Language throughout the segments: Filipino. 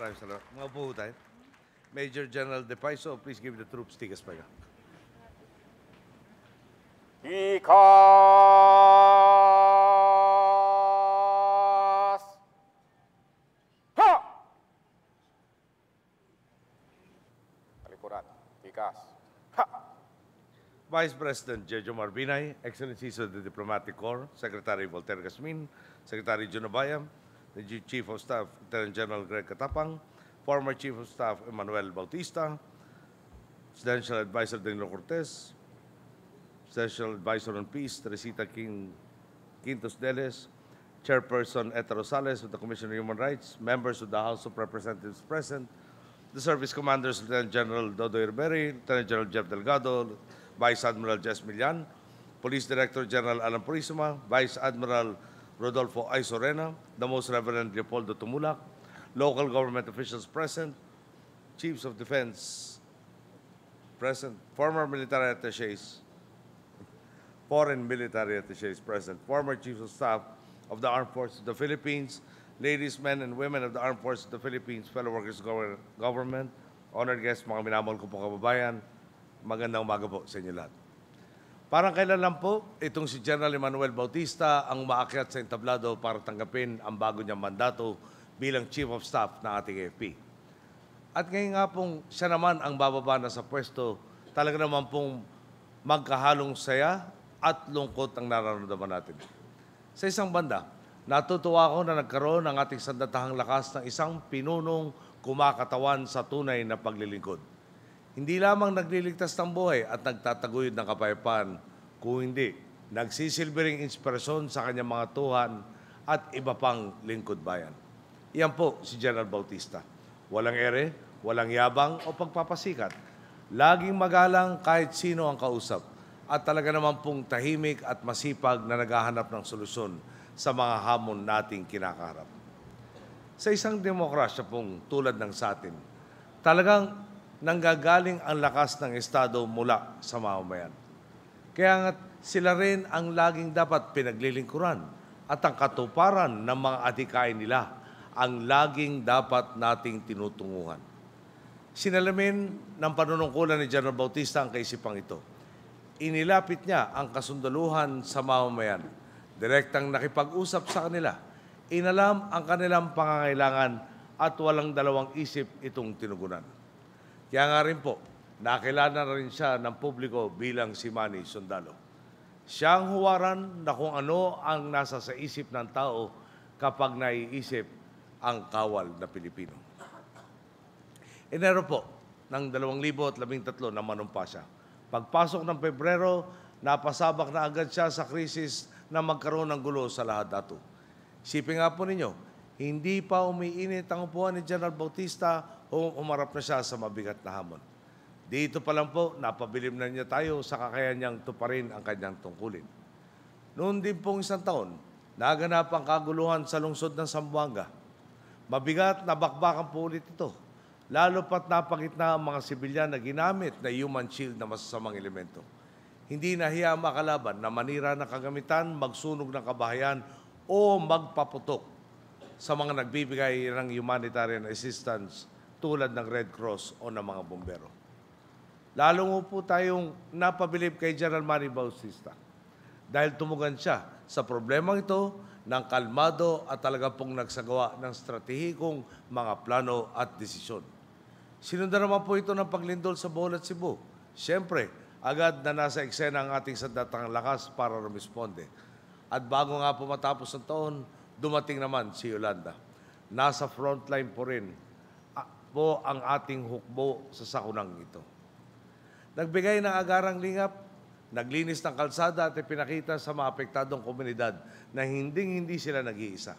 Prime Minister, mabuo tayo. Eh. Major General De Paiso, please give the troops tickets pa Because... Ha! Alikuran. Because... Ha! Vice President Jejo Marbinay, Excellencies of the Diplomatic Corps, Secretary Voltaire Gasmin, Secretary Junobayam, the Chief of Staff, Lieutenant General Greg Katapang, former Chief of Staff Emmanuel Bautista, Presidential Advisor Danilo Cortez, Presidential Advisor on Peace, Teresita King Quintos Deles, Chairperson Eta Rosales of the Commission on Human Rights, members of the House of Representatives present, the Service Commanders Lieutenant General Dodo Irberi, Lieutenant General Jeff Delgado, Vice Admiral Jess Millan, Police Director General Alan Purisima, Vice Admiral Rodolfo I. Sorena, the Most Reverend Leopoldo Tumulak, local government officials present, chiefs of defense present, former military attaches, foreign military attaches present, former chiefs of staff of the Armed Forces of the Philippines, ladies, men, and women of the Armed Forces of the Philippines, fellow workers of government, honored guests, mga minamahal ko po kababayan, magandang umaga po sa inyo lahat. Parang kailan lang po itong si General Emmanuel Bautista ang umaakyat sa entablado para tanggapin ang bago niyang mandato bilang Chief of Staff ng ating AFP. At ngayon nga pong siya naman ang bababa na sa pwesto, talaga naman pong magkahalong saya at lungkot ang nararamdaman natin. Sa isang banda, natutuwa ako na nagkaroon ng ating sandatahang lakas ng isang pinunong kumakatawan sa tunay na paglilingkod hindi lamang nagliligtas ng buhay at nagtataguyod ng kapayapaan, kung hindi, nagsisilbering inspirasyon sa kanyang mga tuhan at iba pang lingkod bayan. Iyan po si General Bautista. Walang ere, walang yabang o pagpapasikat. Laging magalang kahit sino ang kausap at talaga naman pong tahimik at masipag na naghahanap ng solusyon sa mga hamon nating kinakaharap. Sa isang demokrasya pong tulad ng sa atin, talagang nanggagaling ang lakas ng Estado mula sa mamamayan. Kaya nga sila rin ang laging dapat pinaglilingkuran at ang katuparan ng mga atikain nila ang laging dapat nating tinutunguhan. Sinalamin ng panunungkulan ni General Bautista ang kaisipang ito. Inilapit niya ang kasundaluhan sa mamamayan. Direktang nakipag-usap sa kanila. Inalam ang kanilang pangangailangan at walang dalawang isip itong tinugunan. Kaya nga rin po, nakilala na rin siya ng publiko bilang si Manny Sundalo. Siya ang huwaran na kung ano ang nasa sa isip ng tao kapag naiisip ang kawal na Pilipino. Enero po, ng 2013 na manumpa siya. Pagpasok ng Pebrero, napasabak na agad siya sa krisis na magkaroon ng gulo sa lahat dato. Sipin nga po ninyo, hindi pa umiinit ang upuan ni General Bautista o umarap na siya sa mabigat na hamon. Dito pa lang po, napabilim na niya tayo sa kakayan niyang tuparin ang kanyang tungkulin. Noon din pong isang taon, naganap ang kaguluhan sa lungsod ng Sambuanga. Mabigat na bakbakan po ulit ito, lalo pat na ang mga sibilyan na ginamit na human shield na masasamang elemento hindi nahiya makalaban na manira ng kagamitan, magsunog ng kabahayan o magpaputok sa mga nagbibigay ng humanitarian assistance tulad ng Red Cross o ng mga bombero. Lalo mo po tayong napabilib kay General Manny Bautista dahil tumugan siya sa problemang ito ng kalmado at talaga pong nagsagawa ng stratehikong mga plano at desisyon. Sinunda naman po ito ng paglindol sa Bohol at Cebu. Siyempre, agad na nasa eksena ang ating sandatang lakas para rumisponde. At bago nga po matapos ang taon, Dumating naman si Yolanda. Nasa frontline po rin ah, po ang ating hukbo sa sakunang ito. Nagbigay ng agarang lingap, naglinis ng kalsada at ipinakita sa maapektadong komunidad na hinding-hindi sila nag-iisa.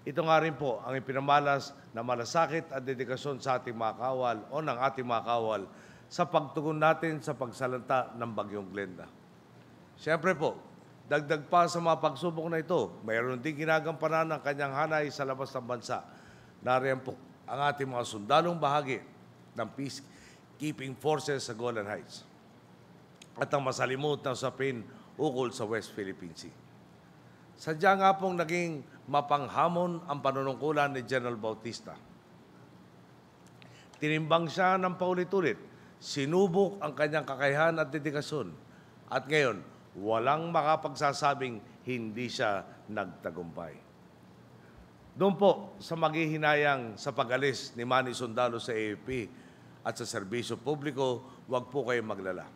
Ito nga rin po ang ipinamalas na malasakit at dedikasyon sa ating mga kawal o ng ating mga kawal sa pagtugon natin sa pagsalanta ng Bagyong Glenda. Siyempre po, Dagdag pa sa mga pagsubok na ito, mayroon din ginagampanan ang kanyang hanay sa labas ng bansa. Nariyan po ang ating mga sundalong bahagi ng peacekeeping forces sa Golan Heights at ang masalimuot na usapin ukol sa West Philippine Sea. Sadya nga pong naging mapanghamon ang panunungkulan ni General Bautista. Tinimbang siya ng paulit-ulit, sinubok ang kanyang kakayahan at dedikasyon. At ngayon, walang makapagsasabing hindi siya nagtagumpay. Doon po sa maghihinayang sa pag-alis ni Manny Sundalo sa AFP at sa serbisyo publiko, huwag po kayong maglala.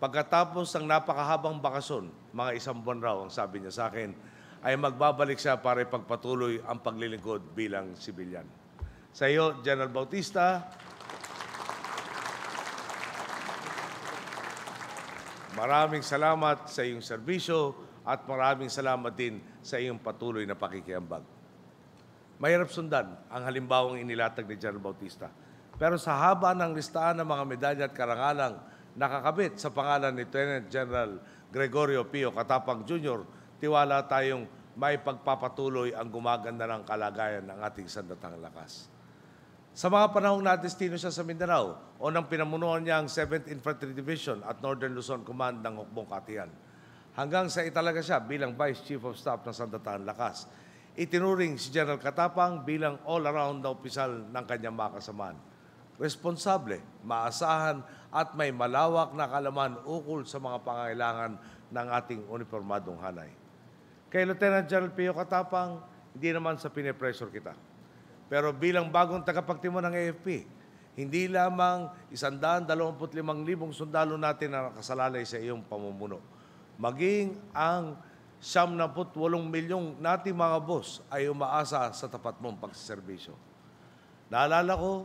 Pagkatapos ng napakahabang bakasyon, mga isang buwan raw ang sabi niya sa akin, ay magbabalik siya para ipagpatuloy ang paglilingkod bilang sibilyan. Sa iyo, General Bautista, Maraming salamat sa iyong serbisyo at maraming salamat din sa iyong patuloy na pakikiambag. Mahirap sundan ang halimbawang inilatag ni General Bautista. Pero sa haba ng listahan ng mga medalya at karangalang nakakabit sa pangalan ni Lieutenant General Gregorio Pio Katapang Jr., tiwala tayong may pagpapatuloy ang gumaganda ng kalagayan ng ating sandatang lakas. Sa mga panahong na siya sa Mindanao o nang pinamunuan niya ang 7th Infantry Division at Northern Luzon Command ng Hukbong Katian. Hanggang sa italaga siya bilang Vice Chief of Staff ng Sandataan Lakas. Itinuring si General Katapang bilang all-around na opisyal ng kanyang makasamaan. Responsable, maasahan at may malawak na kalaman ukol sa mga pangailangan ng ating uniformadong hanay. Kay Lieutenant General Pio Katapang, hindi naman sa pinipressure kita. Pero bilang bagong tagapagtimo ng AFP, hindi lamang 125,000 sundalo natin na nakasalalay sa iyong pamumuno. Maging ang 78 milyong nating mga boss ay umaasa sa tapat mong pagsiservisyo. Naalala ko,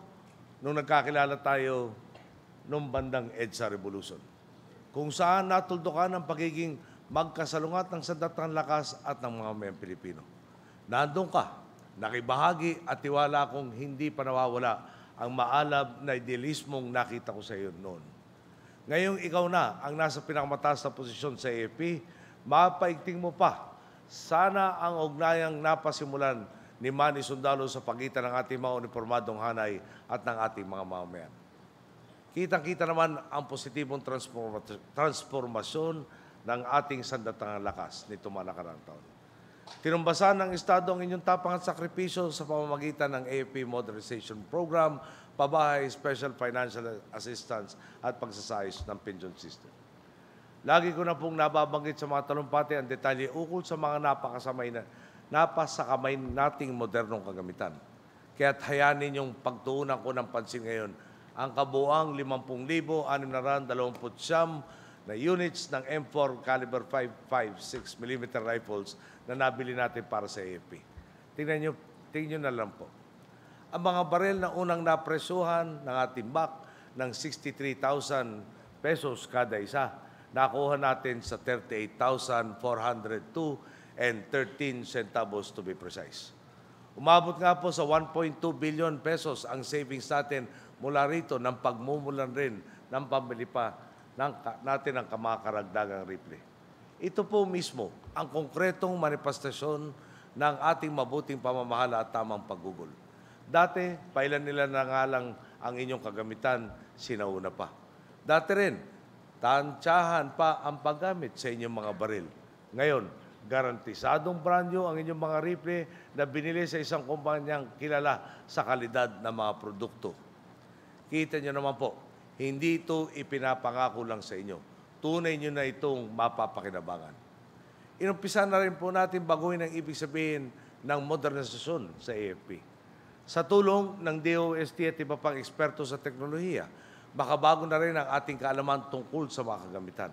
nung nagkakilala tayo nung bandang EDSA Revolution, kung saan natuldukan ang pagiging magkasalungat ng sandatang lakas at ng mga mayang Pilipino. Nandun ka Nakibahagi at tiwala kong hindi pa nawawala ang maalab na idealismong nakita ko sa iyo noon. Ngayong ikaw na ang nasa pinakamataas na posisyon sa AFP, mapaigting mo pa. Sana ang ugnayang napasimulan ni Manny Sundalo sa pagitan ng ating mga uniformadong hanay at ng ating mga mamayan. Kitang-kita naman ang positibong transform- transformasyon ng ating sandatang lakas nito mga nakaraang taon. Tinumbasan ng Estado ang inyong tapang at sakripisyo sa pamamagitan ng AFP Modernization Program, pabahay, special financial assistance at pagsasayos ng pension system. Lagi ko na pong nababanggit sa mga talumpati ang detalye ukol sa mga napakasamay na napasakamay nating modernong kagamitan. Kaya't hayaan ninyong pagtuunan ko ng pansin ngayon ang kabuang 50,629 na units ng M4 caliber 5.56 mm rifles na nabili natin para sa AFP. Tingnan nyo, tingnan nyo na lang po. Ang mga barel na unang napresuhan ng ating back ng 63,000 pesos kada isa, nakuha natin sa 38,402 and 13 centavos to be precise. Umabot nga po sa 1.2 billion pesos ang savings natin mula rito ng pagmumulan rin ng pambili pa ng, natin ang kamakaragdagang replay. Ito po mismo ang konkretong manifestasyon ng ating mabuting pamamahala at tamang paggugol. Dati, pailan nila na nga lang ang inyong kagamitan, sinauna pa. Dati rin, tantsahan pa ang paggamit sa inyong mga baril. Ngayon, garantisadong brand new ang inyong mga rifle na binili sa isang kumpanyang kilala sa kalidad ng mga produkto. Kita niyo naman po, hindi ito ipinapangako lang sa inyo. Tunay nyo na itong mapapakinabangan. Inumpisa na rin po natin baguhin ang ibig sabihin ng modernization sa AFP. Sa tulong ng DOST at iba pang eksperto sa teknolohiya, makabago na rin ang ating kaalaman tungkol sa mga kagamitan.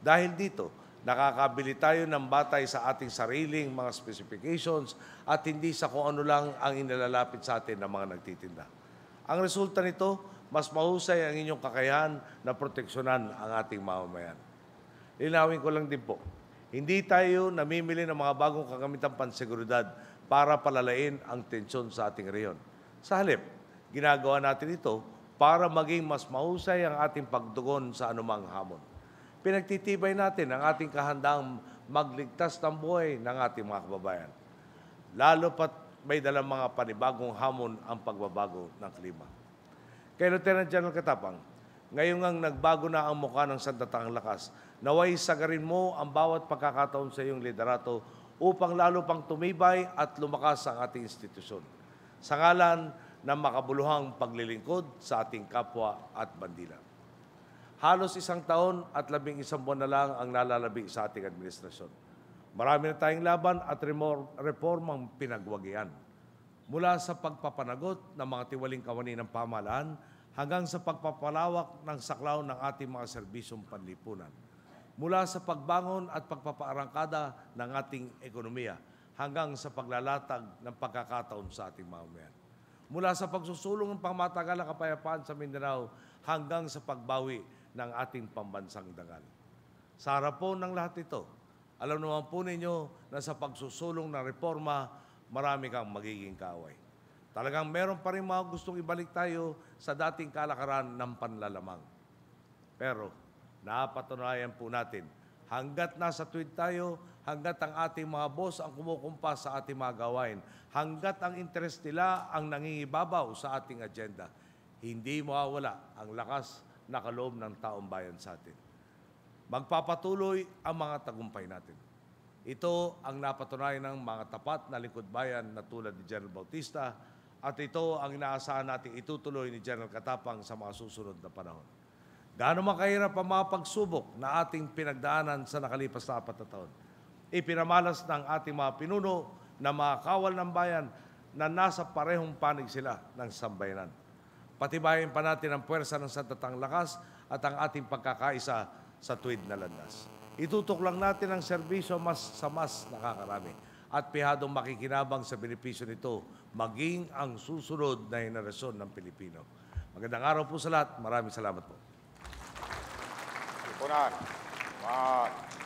Dahil dito, nakakabili tayo ng batay sa ating sariling mga specifications at hindi sa kung ano lang ang inilalapit sa atin ng mga nagtitinda. Ang resulta nito, mas mahusay ang inyong kakayahan na proteksyonan ang ating mamamayan. Linawin ko lang din po, hindi tayo namimili ng mga bagong kagamitang panseguridad para palalain ang tensyon sa ating reyon. Sa halip, ginagawa natin ito para maging mas mahusay ang ating pagdugon sa anumang hamon. Pinagtitibay natin ang ating kahandaang magligtas ng buhay ng ating mga kababayan. Lalo pat may dalang mga panibagong hamon ang pagbabago ng klima kay Lieutenant General Katapang, ngayon ang nagbago na ang mukha ng sandatang lakas. Naway sagarin mo ang bawat pagkakataon sa iyong liderato upang lalo pang tumibay at lumakas ang ating institusyon. Sa ngalan ng makabuluhang paglilingkod sa ating kapwa at bandila. Halos isang taon at labing isang buwan na lang ang nalalabi sa ating administrasyon. Marami na tayong laban at reformang pinagwagian mula sa pagpapanagot ng mga tiwaling kawani ng pamahalaan hanggang sa pagpapalawak ng saklaw ng ating mga serbisong panlipunan. Mula sa pagbangon at pagpapaarangkada ng ating ekonomiya hanggang sa paglalatag ng pagkakataon sa ating mamamayan. Mula sa pagsusulong ng pangmatagal na kapayapaan sa Mindanao hanggang sa pagbawi ng ating pambansang dangal. Sa harap po ng lahat ito, alam naman po ninyo na sa pagsusulong ng reforma marami kang magiging kaway. Talagang meron pa rin mga gustong ibalik tayo sa dating kalakaran ng panlalamang. Pero, napatunayan po natin, hanggat nasa tuwid tayo, hanggat ang ating mga boss ang kumukumpas sa ating mga gawain, hanggat ang interest nila ang nangingibabaw sa ating agenda, hindi mawawala ang lakas na kaloob ng taong bayan sa atin. Magpapatuloy ang mga tagumpay natin. Ito ang napatunay ng mga tapat na lingkod bayan na tulad ni General Bautista at ito ang inaasahan natin itutuloy ni General Katapang sa mga susunod na panahon. Gaano makahirap ang mga pagsubok na ating pinagdaanan sa nakalipas na apat na taon. Ipinamalas ng ating mga pinuno na mga kawal ng bayan na nasa parehong panig sila ng sambayanan. Patibayin pa natin ang puwersa ng santatang lakas at ang ating pagkakaisa sa tuwid na landas. Itutok lang natin ang serbisyo mas sa mas nakakarami at pihadong makikinabang sa benepisyo nito maging ang susunod na henerasyon ng Pilipino. Magandang araw po sa lahat. Maraming salamat po. Ipunan. Wow.